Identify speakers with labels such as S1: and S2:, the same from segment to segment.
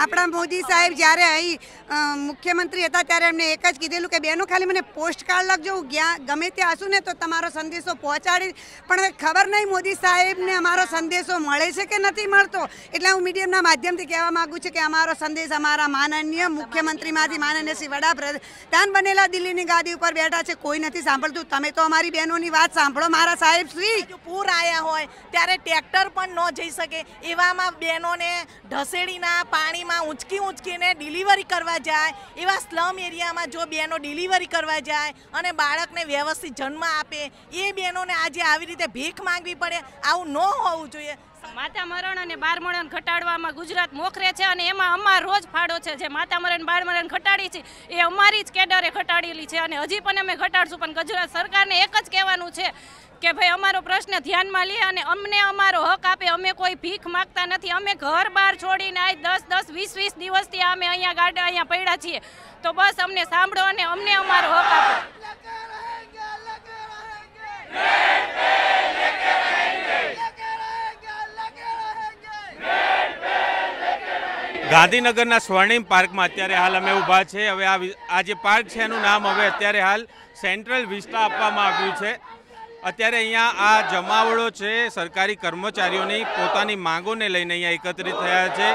S1: આપણા મોદી સાહેબ જ્યારે અહીં મુખ્યમંત્રી હતા ત્યારે એમને એક જ કીધેલું કે બેનો ખાલી મને પોસ્ટ કાર્ડ લખજો હું જ્યાં ગમે ત્યાં આસું ને તો તમારો સંદેશો પહોંચાડી પણ ખબર નહીં મોદી સાહેબને અમારો સંદેશો મળે છે કે નથી મળતો એટલે હું મીડિયમના માધ્યમથી કહેવા માગું છું કે અમારો સંદેશ અમારા માનનીય મુખ્યમંત્રીમાંથી માનનીય શ્રી વડાપ્રધાન બનેલા દિલ્હીની ગાદી ઉપર બેઠા છે કોઈ
S2: નથી સાંભળતું તમે તો અમારી બહેનોની વાત સાંભળો મારા સાહેબ શ્રી પૂર આવ્યા હોય ત્યારે ટ્રેક્ટર પણ ન જઈ શકે એવામાં બહેનોને ઢસેડીના પાણી ગલીમાં ઊંચકી ઊંચકીને ડિલિવરી કરવા જાય એવા સ્લમ એરિયામાં જો બહેનો ડિલિવરી કરવા જાય અને બાળકને વ્યવસ્થિત જન્મ આપે એ બહેનોને આજે આવી રીતે ભીખ માંગવી પડે
S3: આવું ન હોવું જોઈએ માતા મરણ અને બાળમરણ ઘટાડવામાં ગુજરાત મોખરે છે અને એમાં અમારો રોજ ફાળો છે જે માતા મરણ બાળમરણ ઘટાડી છે એ અમારી જ કેડરે ઘટાડેલી છે અને હજી પણ અમે ઘટાડશું પણ ગુજરાત સરકારને એક જ કહેવાનું છે કે ભાઈ અમારો પ્રશ્ન ધ્યાનમાં લે અને અમને અમારો હક આપે અમે કોઈ ભીખ માગતા નથી અમે ઘર બહાર છોડીને આજ દસ દસ વીસ વીસ દિવસથી અમે અહીંયા ગાડા અહીંયા પડ્યા છીએ તો બસ અમને સાંભળો અને અમને અમારો હક આપો
S4: ગાંધીનગરના સ્વર્ણિમ પાર્કમાં અત્યારે હાલ અમે ઊભા છે હવે આ જે પાર્ક છે એનું નામ હવે અત્યારે હાલ સેન્ટ્રલ વિસ્ટા આપવામાં આવ્યું છે અત્યારે અહીંયા આ જમાવડો છે સરકારી કર્મચારીઓની પોતાની માંગોને લઈને અહીંયા એકત્રિત થયા છે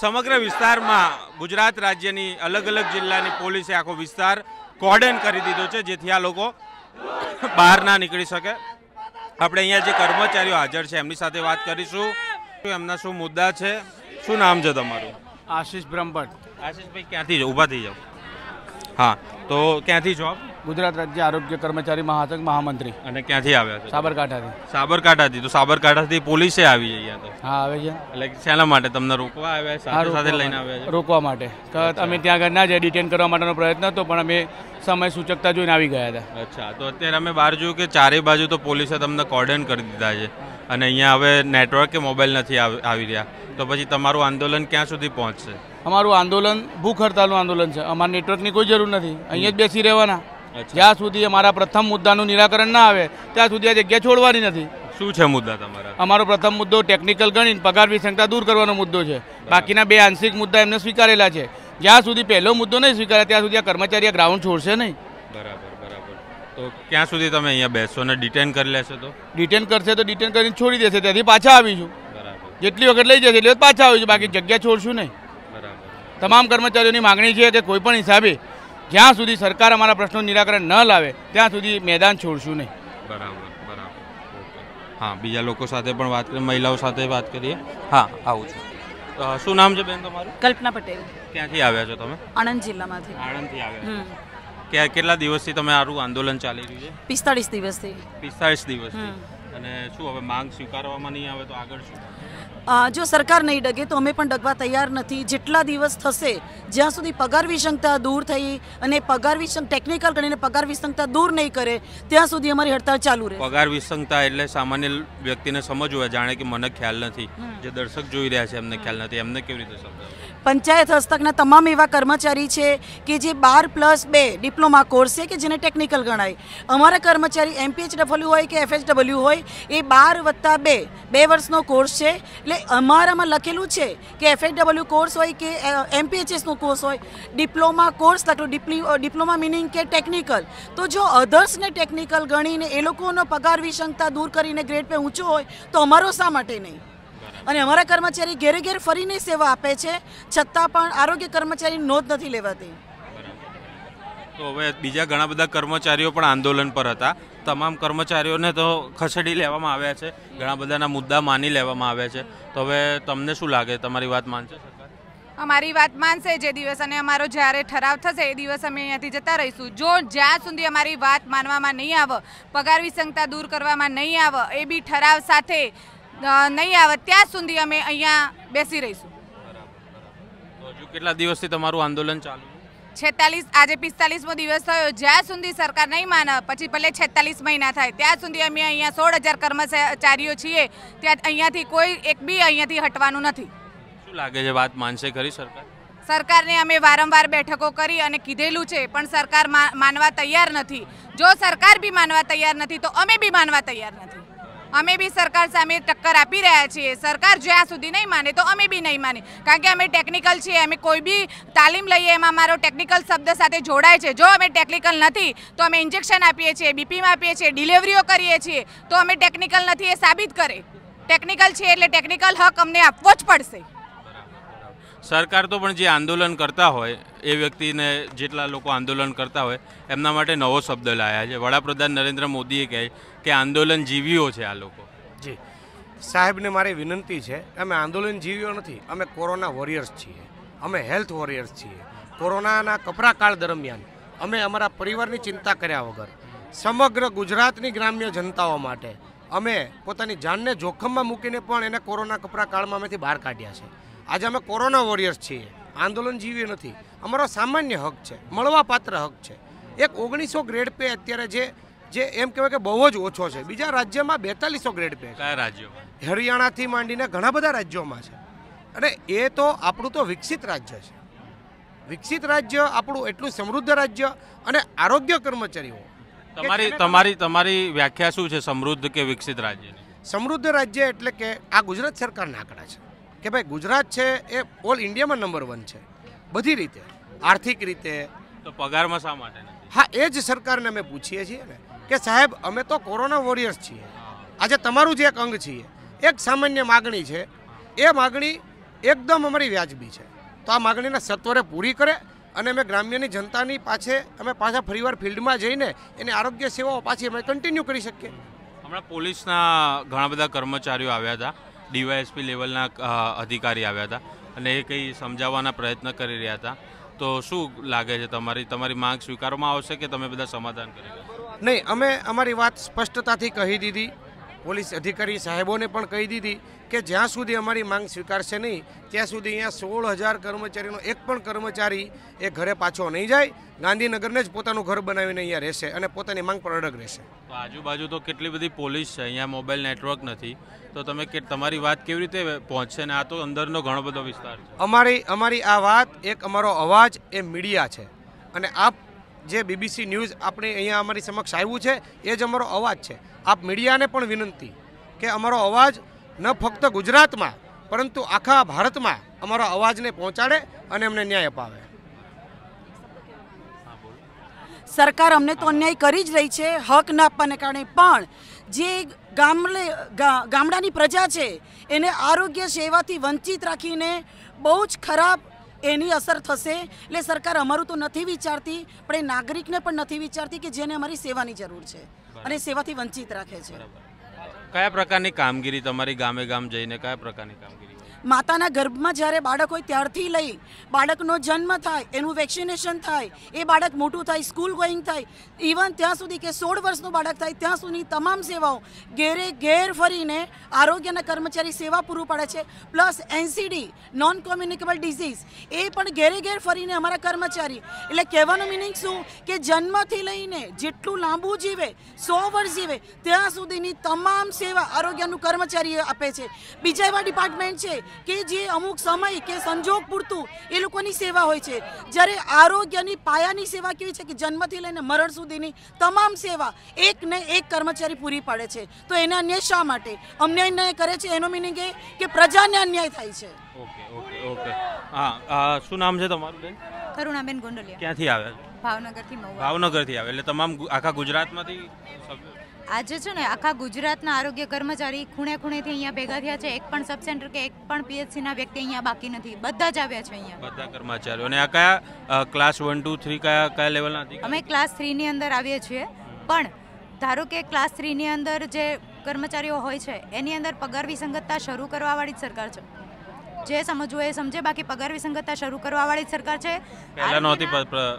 S4: સમગ્ર વિસ્તારમાં ગુજરાત રાજ્યની અલગ અલગ જિલ્લાની પોલીસે આખો વિસ્તાર કોર્ડન કરી દીધો છે જેથી આ લોકો બહાર ના નીકળી શકે આપણે અહીંયા જે કર્મચારીઓ હાજર છે એમની સાથે વાત કરીશું એમના શું મુદ્દા છે શું નામ છે
S5: તમારું આશીષ બ્રહ્મભટ્ટ આશીષભાઈ ક્યાંથી ઊભા થઈ જાઓ હા તો ક્યાંથી છો આપ ગુજરાત રાજ્ય આરોગ્ય કર્મચારી મહાસંઘ મહામંત્રી અને ક્યાંથી આવ્યા છે સાબરકાંઠાથી
S4: સાબરકાંઠાથી તો સાબરકાંઠાથી પોલીસે આવી છે તો
S5: હા આવે છે એટલે
S4: શેના માટે તમને રોકવા
S5: આવ્યા સાથે સાથે લઈને આવ્યા રોકવા માટે અમે ત્યાં આગળ ના જાય ડિટેન કરવા માટેનો પ્રયત્ન હતો પણ અમે સમય સૂચકતા જોઈને આવી ગયા હતા
S4: અચ્છા તો અત્યારે અમે બહાર જોયું કે ચારે બાજુ તો પોલીસે તમને કોર્ડન કરી દીધા છે અને અહીંયા હવે નેટવર્ક કે મોબાઈલ નથી આવી રહ્યા તો પછી તમારું આંદોલન ક્યાં સુધી પહોંચશે
S5: અમારું આંદોલન ભૂખ હડતાલનું આંદોલન છે અમારે નેટવર્કની કોઈ જરૂર નથી અહીંયા જ બેસી રહેવાના જ્યાં સુધી અમારા પ્રથમ મુદ્દાનું નિરાકરણ ના આવે ત્યાં સુધી આ જગ્યા છોડવાની નથી શું છે મુદ્દા તમારા અમારો પ્રથમ મુદ્દો ટેકનિકલ ગણીને પગાર વિસંગતા દૂર કરવાનો મુદ્દો છે બાકીના બે આંશિક મુદ્દા એમને સ્વીકારેલા છે જ્યાં સુધી પહેલો મુદ્દો નહીં સ્વીકારે ત્યાં સુધી આ કર્મચારી ગ્રાઉન્ડ છોડશે નહીં
S4: બરાબર બરાબર તો ક્યાં સુધી તમે અહીંયા બેસો ને ડિટેન કરી લેશો તો
S5: ડિટેન કરશે તો ડિટેન કરીને છોડી દેશે ત્યાંથી પાછા આવીશું જેટલી વખત લઈ જશે એટલી વખત પાછા આવીશું બાકી જગ્યા છોડશું નહીં બરાબર તમામ કર્મચારીઓની માગણી છે કે કોઈ પણ હિસાબે જ્યાં સુધી સરકાર અમારા પ્રશ્નો નિરાકરણ ન લાવે ત્યાં સુધી મેદાન છોડશું નહીં
S4: બરાબર હા બીજા લોકો સાથે પણ વાત કરીએ મહિલાઓ સાથે વાત કરીએ હા આવું છું શું નામ છે
S1: બેન તમારું કલ્પના પટેલ ક્યાંથી આવ્યા છો તમે આણંદ જિલ્લામાંથી આણંદથી આવ્યા
S4: ક્યાં કેટલા દિવસથી તમે આરું આંદોલન ચાલી રહ્યું છે
S1: પિસ્તાળીસ દિવસથી
S4: પિસ્તાળીસ દિવસથી અને શું હવે માંગ સ્વીકારવામાં નહીં આવે તો આગળ
S1: શું જો સરકાર નહીં ડગે તો અમે પણ ડગવા તૈયાર નથી જેટલા દિવસ થશે જ્યાં સુધી પગાર વિષમતા દૂર થઈ અને પગાર વિષમ ટેકનિકલ કરીને પગાર વિષમતા દૂર નહીં કરે ત્યાં સુધી અમારી હડતાળ ચાલુ રહે
S4: પગાર વિષમતા એટલે સામાન્ય વ્યક્તિને સમજવું જાણે કે મને ખ્યાલ નથી જે દર્શક જોઈ રહ્યા છે એમને ખ્યાલ નથી એમને કેવી રીતે સમજાવે
S1: પંચાયત હસ્તકના તમામ એવા કર્મચારી છે કે જે બાર પ્લસ બે ડિપ્લોમા કોર્સ છે કે જેને ટેકનિકલ ગણાય અમારા કર્મચારી એમપીએચ ડબલ્યુ હોય કે એફએચ ડબલ્યુ હોય એ બાર વત્તા બે બે વર્ષનો કોર્સ છે એટલે અમારામાં લખેલું છે કે એફએચ ડબલ્યુ કોર્સ હોય કે એમપીએચએસનો કોર્સ હોય ડિપ્લોમા કોર્સ લખેલું ડિપ્લોમા મિનિંગ કે ટેકનિકલ તો જો અધર્સને ટેકનિકલ ગણીને એ લોકોનો પગાર વિષમતા દૂર કરીને ગ્રેડ પે ઊંચો હોય તો અમારો શા માટે નહીં અને અમારા કર્મચારી ઘેરે ઘેર ફરીને સેવા આપે છે છતાં પણ આરોગ્ય કર્મચારી નોંધ નથી લેવાતી
S4: તો હવે બીજા ઘણા બધા કર્મચારીઓ પણ આંદોલન પર હતા તમામ કર્મચારીઓને તો ખસેડી લેવામાં આવ્યા છે ઘણા બધાના મુદ્દા માની લેવામાં આવ્યા છે તો હવે તમને શું લાગે તમારી વાત માનશે
S2: અમારી વાત માનશે જે દિવસ અને અમારો જ્યારે ઠરાવ થશે એ દિવસ અમે અહીંયાથી જતા રહીશું જો જ્યાં સુધી અમારી વાત માનવામાં નહીં આવે પગાર વિસંગતા દૂર કરવામાં નહીં આવે એ બી ઠરાવ સાથે નહીં આવે ત્યાં સુધી અમે અહીંયા બેસી રહીશું
S4: કેટલા દિવસથી તમારું આંદોલન ચાલુ
S2: છેતાલીસ આજે પિસ્તાલીસમો દિવસ થયો જ્યાં સુધી સરકાર નહીં માને પછી ભલે છેતાલીસ મહિના થાય ત્યાં સુધી અમે અહીંયા સોળ હજાર કર્મચારીઓ છીએ ત્યાં અહીંયાથી કોઈ એક બી અહીંયાથી હટવાનું નથી
S4: શું લાગે છે વાત માનશે ખરી સરકાર
S2: સરકારને અમે વારંવાર બેઠકો કરી અને કીધેલું છે પણ સરકાર માનવા તૈયાર નથી જો સરકાર બી માનવા તૈયાર નથી તો અમે બી માનવા તૈયાર નથી અમે બી સરકાર સામે ટક્કર આપી રહ્યા છીએ સરકાર જ્યાં સુધી નહીં માને તો અમે બી નહીં માને કારણ કે અમે ટેકનિકલ છીએ અમે કોઈ બી તાલીમ લઈએ એમાં મારો ટેકનિકલ શબ્દ સાથે જોડાય છે જો અમે ટેકનિકલ નથી તો અમે ઇન્જેક્શન આપીએ છીએ બીપીમાં આપીએ છીએ ડિલિવરીઓ કરીએ છીએ તો અમે ટેકનિકલ નથી એ સાબિત કરે ટેકનિકલ છીએ એટલે ટેકનિકલ હક અમને આપવો જ પડશે
S4: સરકાર તો પણ જે આંદોલન કરતા હોય એ વ્યક્તિને જેટલા લોકો આંદોલન કરતા હોય એમના માટે નવો શબ્દ લાયા છે વડાપ્રધાન નરેન્દ્ર મોદીએ કહે કે આંદોલન જીવીઓ છે આ લોકો
S6: જી સાહેબને મારી વિનંતી છે અમે આંદોલન જીવીઓ નથી અમે કોરોના વોરિયર્સ છીએ અમે હેલ્થ વોરિયર્સ છીએ કોરોનાના કપરા કાળ દરમિયાન અમે અમારા પરિવારની ચિંતા કર્યા વગર સમગ્ર ગુજરાતની ગ્રામ્ય જનતાઓ માટે અમે પોતાની જાનને જોખમમાં મૂકીને પણ એને કોરોના કપરા કાળમાં અમેથી બહાર કાઢ્યા છે આજે અમે કોરોના વોરિયર્સ છીએ આંદોલન જીવીએ નથી અમારો સામાન્ય હક છે મળવાપાત્ર હક છે એક ઓગણીસો ગ્રેડ પે અત્યારે જે જે એમ કહેવાય કે બહુ જ ઓછો છે બીજા રાજ્યમાં બેતાલીસો ગ્રેડ પે કયા રાજ્યોમાં હરિયાણાથી માંડીને ઘણા બધા રાજ્યોમાં છે અને એ તો આપણું તો વિકસિત રાજ્ય છે વિકસિત રાજ્ય આપણું એટલું સમૃદ્ધ રાજ્ય અને આરોગ્ય કર્મચારીઓ તમારી
S4: તમારી તમારી વ્યાખ્યા શું છે સમૃદ્ધ કે વિકસિત રાજ્ય
S6: સમૃદ્ધ રાજ્ય એટલે કે આ ગુજરાત સરકારના આંકડા છે કે ભાઈ ગુજરાત છે એ ઓલ ઇન્ડિયામાં નંબર વન છે બધી રીતે આર્થિક રીતે
S4: તો પગારમાં શા માટે
S6: હા એ જ સરકારને અમે પૂછીએ છીએ ને કે સાહેબ અમે તો કોરોના વોરિયર્સ છીએ આજે તમારું જે એક અંગ છીએ એક સામાન્ય માગણી છે એ માગણી એકદમ અમારી વ્યાજબી છે તો આ માગણીને સત્વરે પૂરી કરે અને અમે ગ્રામ્યની જનતાની પાછે અમે પાછા ફરીવાર ફિલ્ડમાં જઈને એની આરોગ્ય સેવાઓ પાછી અમે કન્ટિન્યુ કરી શકીએ
S4: હમણાં પોલીસના ઘણા બધા કર્મચારીઓ આવ્યા હતા ડીવાયએસપી લેવલના અધિકારી આવ્યા હતા અને એ કંઈ સમજાવવાના પ્રયત્ન કરી રહ્યા હતા તો શું લાગે છે તમારી તમારી માંગ સ્વીકારવામાં આવશે કે તમે બધા સમાધાન કરી
S6: નહીં અમે અમારી વાત સ્પષ્ટતાથી કહી દીધી પોલીસ અધિકારી સાહેબોને પણ કહી દીધી કે જ્યાં સુધી અમારી માંગ સ્વીકારશે નહીં ત્યાં સુધી અહીંયા સોળ હજાર કર્મચારીનો એક પણ કર્મચારી એ ઘરે પાછો નહીં જાય ગાંધીનગરને જ પોતાનું ઘર બનાવીને અહીંયા રહેશે અને પોતાની માંગ પર અડગ રહેશે
S4: આજુબાજુ તો કેટલી બધી પોલીસ છે અહીંયા મોબાઈલ નેટવર્ક નથી તો તમે કે તમારી વાત કેવી રીતે પહોંચશે ને આ તો અંદરનો ઘણો બધો વિસ્તાર છે
S6: અમારી અમારી આ વાત એક અમારો અવાજ એ મીડિયા છે અને આપ જે બીબીસી ન્યૂઝ આપણે અહીંયા અમારી સમક્ષ આવ્યું છે એ જ અમારો અવાજ છે આપ મીડિયાને પણ વિનંતી કે અમારો અવાજ ન ફક્ત ગુજરાતમાં પરંતુ આખા ભારતમાં અમારા અવાજને પહોંચાડે અને અમને ન્યાય અપાવે
S1: સરકાર અમને તો અન્યાય કરી જ રહી છે હક ના આપવાને કારણે પણ જે ગામડે ગામડાની પ્રજા છે એને આરોગ્ય સેવાથી વંચિત રાખીને બહુ જ ખરાબ એની અસર થશે એટલે સરકાર અમારું તો નથી વિચારતી પણ એ નાગરિકને પણ નથી વિચારતી કે જેને અમારી સેવાની જરૂર છે અને સેવાથી વંચિત રાખે છે
S4: કયા પ્રકારની કામગીરી તમારી ગામે ગામ જઈને કયા પ્રકારની કામગીરી
S1: માતાના ગર્ભમાં જ્યારે બાળક હોય ત્યારથી લઈ બાળકનો જન્મ થાય એનું વેક્સિનેશન થાય એ બાળક મોટું થાય સ્કૂલ ગોઈંગ થાય ઇવન ત્યાં સુધી કે સોળ વર્ષનું બાળક થાય ત્યાં સુધી તમામ સેવાઓ ઘેરે ઘેર ફરીને આરોગ્યના કર્મચારી સેવા પૂરું પાડે છે plus NCD non communicable disease એ પણ ઘેરે ઘેર ફરીને અમારા કર્મચારી એટલે કહેવાનો મિનિંગ શું કે જન્મથી લઈને જેટલું લાંબુ જીવે સો વર્ષ જીવે ત્યાં સુધીની તમામ સેવા આરોગ્યનું કર્મચારી આપે છે બીજા એવા ડિપાર્ટમેન્ટ છે કે જે અમુક સમય કે સંજોગ પૂરતું એ લોકોની સેવા હોય છે જ્યારે આરોગ્યની પાયાની સેવા કેવી છે કે જન્મથી લઈને મરણ સુધીની તમામ સેવા એક ને એક કર્મચારી પૂરી પાડે છે તો એને અન્યાય શા માટે અમને અન્યાય કરે છે એનો મિનિંગ એ કે પ્રજાને અન્યાય થાય
S4: છે હા શું નામ છે તમારું બેન
S3: કરુણાબેન ગોંડલિયા ક્યાંથી આવે ભાવનગરથી
S4: ભાવનગરથી આવે એટલે તમામ આખા ગુજરાતમાંથી
S3: આજે છે ને આખા ગુજરાતના આરોગ્ય કર્મચારી ખૂણે ખૂણેથી અહીંયા ભેગા થયા છે એક પણ સબ સેન્ટર કે એક પણ પીએચસીના વ્યક્તિ અહીંયા બાકી નથી બધા જ આવ્યા છે અહીંયા
S4: બધા કર્મચારીઓ અને આ કયા ક્લાસ વન ટુ થ્રી કયા કયા લેવલના હતી
S3: અમે ક્લાસ થ્રીની અંદર આવીએ છીએ પણ ધારો કે ક્લાસ થ્રીની અંદર જે કર્મચારીઓ હોય છે એની અંદર પગાર વિસંગતતા શરૂ કરવાવાળી જ સરકાર છે જે સમજવું એ સમજે બાકી પગાર વિસંગતતા શરૂ કરવાવાળી સરકાર છે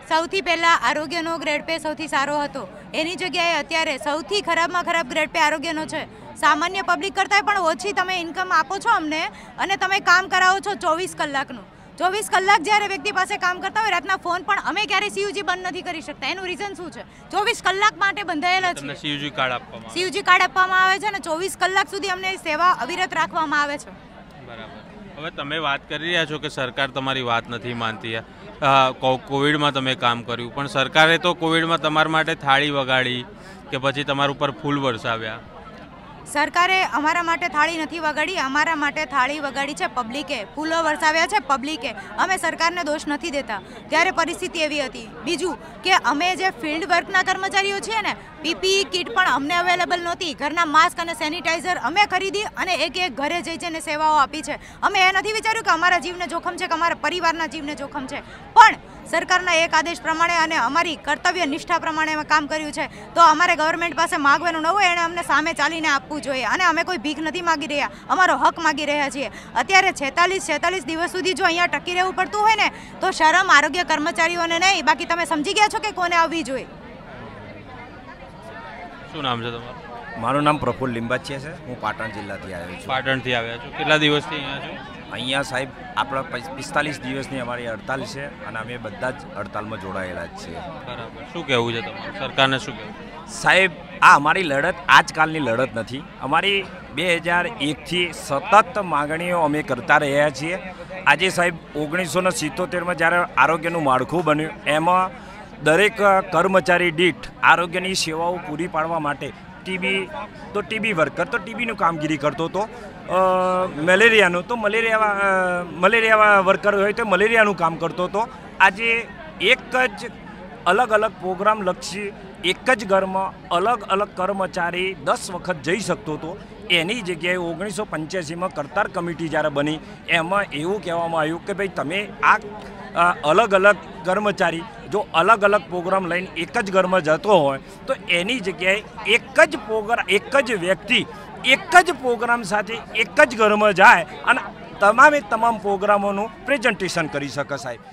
S3: સૌથી પહેલાં આરોગ્યનો ગ્રેડ પે સૌથી સારો હતો એની જગ્યાએ અત્યારે સૌથી ખરાબમાં ખરાબ ગ્રેડ પે આરોગ્યનો છે સામાન્ય પબ્લિક કરતાં પણ ઓછી તમે ઇન્કમ આપો છો અમને અને તમે કામ કરાવો છો ચોવીસ કલાકનું ચોવીસ કલાક જ્યારે વ્યક્તિ પાસે કામ કરતા હોય રાતના ફોન પણ અમે ક્યારેય સીયુજી બંધ નથી કરી શકતા એનું રીઝન શું છે ચોવીસ કલાક માટે બંધાયેલા છે
S4: સીયુજી કાર્ડ આપવામાં
S3: સીયુજી કાર્ડ આપવામાં આવે છે અને ચોવીસ કલાક સુધી અમને સેવા અવિરત રાખવામાં આવે છે
S4: હવે તમે વાત કરી રહ્યા છો કે સરકાર તમારી વાત નથી માનતી કોવિડમાં તમે કામ કર્યું પણ સરકારે તો કોવિડમાં તમારા માટે થાળી વગાડી કે પછી તમારા ઉપર ફૂલ વરસાવ્યા
S3: સરકારે અમારા માટે થાળી નથી વગાડી અમારા માટે થાળી વગાડી છે પબ્લિકે ફૂલો વરસાવ્યા છે પબ્લિકે અમે સરકારને દોષ નથી દેતા ત્યારે પરિસ્થિતિ એવી હતી બીજું કે અમે જે ફિલ્ડ વર્કના કર્મચારીઓ છીએ ને પીપીઈ કિટ પણ અમને અવેલેબલ નહોતી ઘરના માસ્ક અને સેનિટાઈઝર અમે ખરીદી અને એક એક ઘરે જઈ જઈને સેવાઓ આપી છે અમે એ નથી વિચાર્યું કે અમારા જીવને જોખમ છે કે અમારા પરિવારના જીવને જોખમ છે પણ સરકારના એક આદેશ પ્રમાણે અને અમારી કર્તવ્ય નિષ્ઠા પ્રમાણે અમે કામ કર્યું છે તો અમારે ગવર્મેન્ટ પાસે માગવાનું ન હોય એણે અમને સામે ચાલીને આપવું જોઈએ અને અમે કોઈ ભીખ નથી માગી રહ્યા અમારો હક માગી રહ્યા છીએ અત્યારે છેતાલીસ છેતાલીસ દિવસ સુધી જો અહીંયા ટકી રહેવું પડતું હોય ને તો શરમ આરોગ્ય કર્મચારીઓને નહીં બાકી તમે સમજી ગયા છો કે કોને આવવી જોઈએ
S7: શું નામ છે તમારું મારું નામ પ્રફુલ લિંબાચિયા છે હું પાટણ જિલ્લાથી આવ્યો છું પાટણથી આવ્યા છું કેટલા દિવસથી અહીંયા છું અહીંયા સાહેબ આપણા પિસ્તાલીસ દિવસની અમારી હડતાલ છે અને અમે બધા જ હડતાલમાં જોડાયેલા જ છીએ બરાબર શું કહેવું છે તમારું સરકારને શું કહેવું સાહેબ આ અમારી લડત આજકાલની લડત નથી અમારી બે હજાર એકથી સતત માગણીઓ અમે કરતા રહ્યા છીએ આજે સાહેબ ઓગણીસો ને સિત્તોતેરમાં જ્યારે આરોગ્યનું માળખું બન્યું એમાં દરેક કર્મચારી દીઠ આરોગ્યની સેવાઓ પૂરી પાડવા માટે ટીબી તો ટીબી વર્કર તો ટીબીનું કામગીરી કરતો હતો મેલેરિયાનું તો મલેરિયા મલેરિયા વર્કર હોય તો મલેરિયાનું કામ કરતો હતો આજે એક જ અલગ અલગ પ્રોગ્રામ લક્ષી એક જ ઘરમાં અલગ અલગ કર્મચારી દસ વખત જઈ શકતો હતો એની જગ્યાએ ઓગણીસો પંચ્યાસીમાં કરતાર કમિટી જ્યારે બની એમાં એવું કહેવામાં આવ્યું કે ભાઈ તમે આ અલગ અલગ કર્મચારી જો અલગ અલગ પ્રોગ્રામ લઈને એક જ ઘરમાં જતો હોય તો એની જગ્યાએ એક જ પ્રોગ્રામ એક જ વ્યક્તિ એક જ પ્રોગ્રામ સાથે એક જ ઘરમાં જાય અને તમામે તમામ પ્રોગ્રામોનું પ્રેઝન્ટેશન કરી શકે સાહેબ